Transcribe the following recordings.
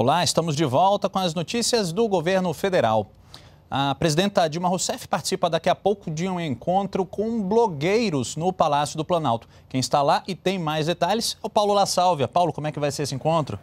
Olá, estamos de volta com as notícias do governo federal. A presidenta Dilma Rousseff participa daqui a pouco de um encontro com blogueiros no Palácio do Planalto. Quem está lá e tem mais detalhes é o Paulo La Salvia. Paulo, como é que vai ser esse encontro?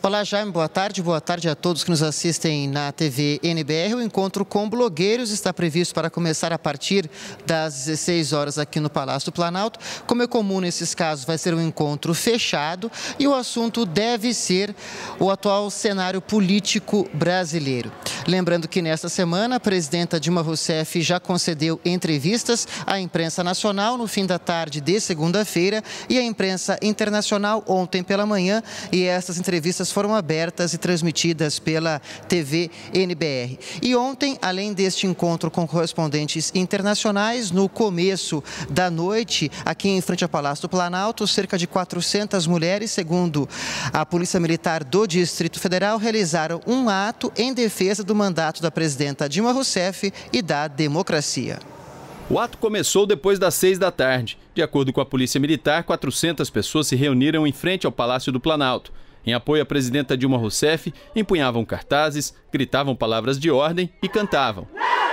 Olá, Jaime, boa tarde. Boa tarde a todos que nos assistem na TV NBR. O encontro com blogueiros está previsto para começar a partir das 16 horas aqui no Palácio do Planalto. Como é comum nesses casos, vai ser um encontro fechado e o assunto deve ser o atual cenário político brasileiro. Lembrando que nesta semana, a presidenta Dilma Rousseff já concedeu entrevistas à imprensa nacional no fim da tarde de segunda-feira e à imprensa internacional ontem pela manhã. E essas entrevistas foram abertas e transmitidas pela TV NBR. E ontem, além deste encontro com correspondentes internacionais, no começo da noite, aqui em frente ao Palácio do Planalto, cerca de 400 mulheres, segundo a Polícia Militar do Distrito Federal, realizaram um ato em defesa do mandato da presidenta Dilma Rousseff e da democracia. O ato começou depois das seis da tarde. De acordo com a Polícia Militar, 400 pessoas se reuniram em frente ao Palácio do Planalto. Em apoio à presidenta Dilma Rousseff, empunhavam cartazes, gritavam palavras de ordem e cantavam. Não!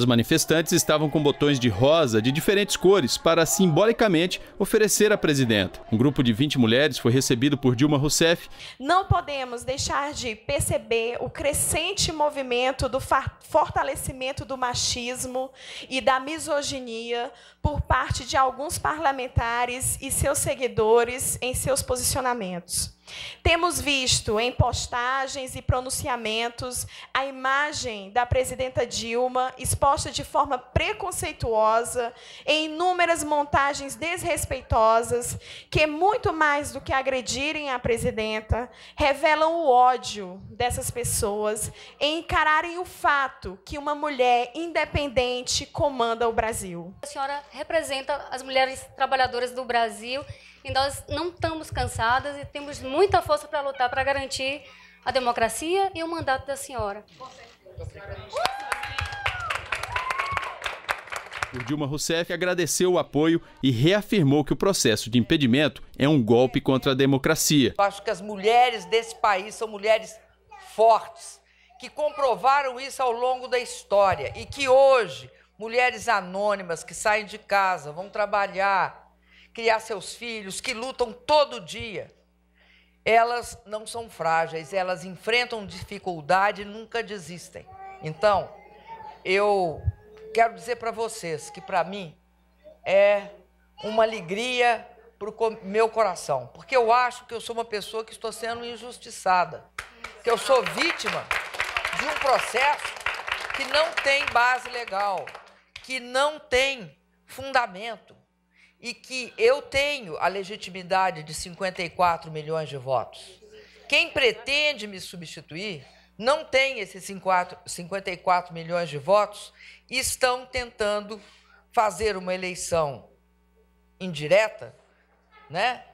As manifestantes estavam com botões de rosa de diferentes cores para simbolicamente oferecer à presidenta. Um grupo de 20 mulheres foi recebido por Dilma Rousseff. Não podemos deixar de perceber o crescente movimento do fortalecimento do machismo e da misoginia por parte de alguns parlamentares e seus seguidores em seus posicionamentos. Temos visto em postagens e pronunciamentos a imagem da presidenta Dilma exposta de forma preconceituosa em inúmeras montagens desrespeitosas que, muito mais do que agredirem a presidenta, revelam o ódio dessas pessoas em encararem o fato que uma mulher independente comanda o Brasil. A senhora representa as mulheres trabalhadoras do Brasil e nós não estamos cansadas e temos muito muita força para lutar para garantir a democracia e o mandato da senhora. O Dilma Rousseff agradeceu o apoio e reafirmou que o processo de impedimento é um golpe contra a democracia. acho que as mulheres desse país são mulheres fortes, que comprovaram isso ao longo da história e que hoje, mulheres anônimas que saem de casa, vão trabalhar, criar seus filhos, que lutam todo dia elas não são frágeis, elas enfrentam dificuldade e nunca desistem. Então, eu quero dizer para vocês que para mim é uma alegria para o meu coração, porque eu acho que eu sou uma pessoa que estou sendo injustiçada, que eu sou vítima de um processo que não tem base legal, que não tem fundamento, e que eu tenho a legitimidade de 54 milhões de votos. Quem pretende me substituir não tem esses 54 milhões de votos e estão tentando fazer uma eleição indireta, né?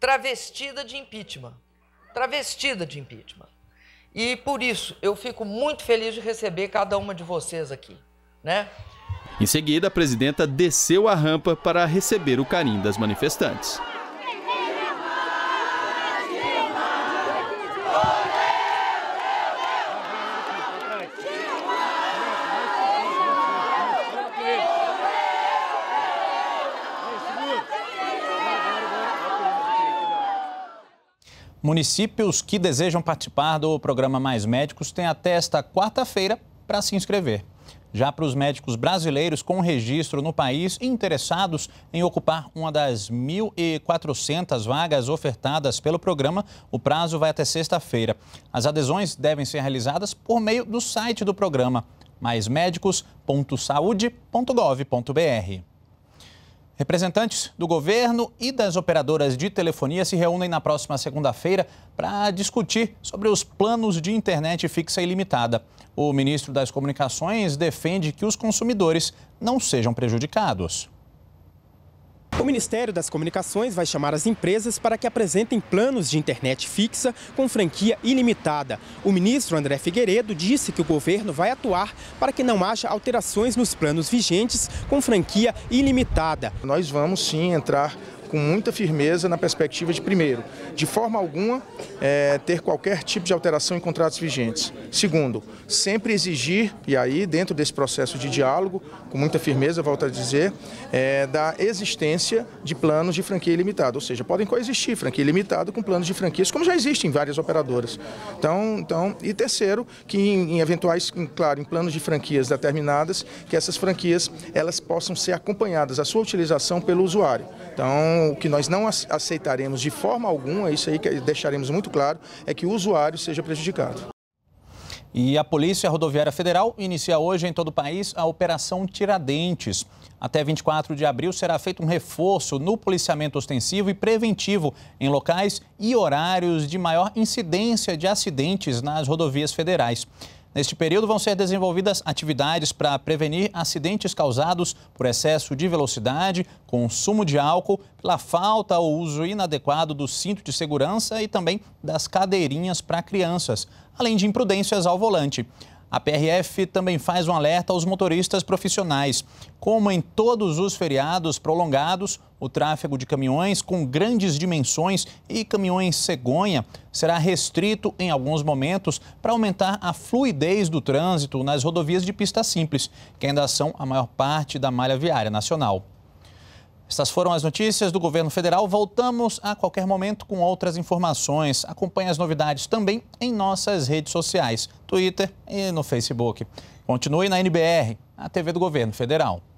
Travestida de impeachment. Travestida de impeachment. E por isso eu fico muito feliz de receber cada uma de vocês aqui, né? Em seguida, a presidenta desceu a rampa para receber o carinho das manifestantes. Municípios que desejam participar do programa Mais Médicos têm até esta quarta-feira para se inscrever. Já para os médicos brasileiros com registro no país interessados em ocupar uma das 1.400 vagas ofertadas pelo programa, o prazo vai até sexta-feira. As adesões devem ser realizadas por meio do site do programa, maismedicos.saude.gov.br Representantes do governo e das operadoras de telefonia se reúnem na próxima segunda-feira para discutir sobre os planos de internet fixa e limitada. O ministro das Comunicações defende que os consumidores não sejam prejudicados. O Ministério das Comunicações vai chamar as empresas para que apresentem planos de internet fixa com franquia ilimitada. O ministro André Figueiredo disse que o governo vai atuar para que não haja alterações nos planos vigentes com franquia ilimitada. Nós vamos sim entrar com muita firmeza na perspectiva de, primeiro, de forma alguma é, ter qualquer tipo de alteração em contratos vigentes. Segundo, sempre exigir, e aí dentro desse processo de diálogo, com muita firmeza, volto a dizer, é, da existência de planos de franquia ilimitada. Ou seja, podem coexistir franquia ilimitada com planos de franquias, como já existem em várias operadoras. Então, então e terceiro, que em, em eventuais, em, claro, em planos de franquias determinadas, que essas franquias elas possam ser acompanhadas, a sua utilização pelo usuário. Então, então, o que nós não aceitaremos de forma alguma, isso aí que deixaremos muito claro, é que o usuário seja prejudicado. E a Polícia Rodoviária Federal inicia hoje em todo o país a Operação Tiradentes. Até 24 de abril será feito um reforço no policiamento ostensivo e preventivo em locais e horários de maior incidência de acidentes nas rodovias federais. Neste período vão ser desenvolvidas atividades para prevenir acidentes causados por excesso de velocidade, consumo de álcool, pela falta ou uso inadequado do cinto de segurança e também das cadeirinhas para crianças, além de imprudências ao volante. A PRF também faz um alerta aos motoristas profissionais. Como em todos os feriados prolongados, o tráfego de caminhões com grandes dimensões e caminhões cegonha será restrito em alguns momentos para aumentar a fluidez do trânsito nas rodovias de pista simples, que ainda são a maior parte da malha viária nacional. Estas foram as notícias do governo federal. Voltamos a qualquer momento com outras informações. Acompanhe as novidades também em nossas redes sociais, Twitter e no Facebook. Continue na NBR, a TV do governo federal.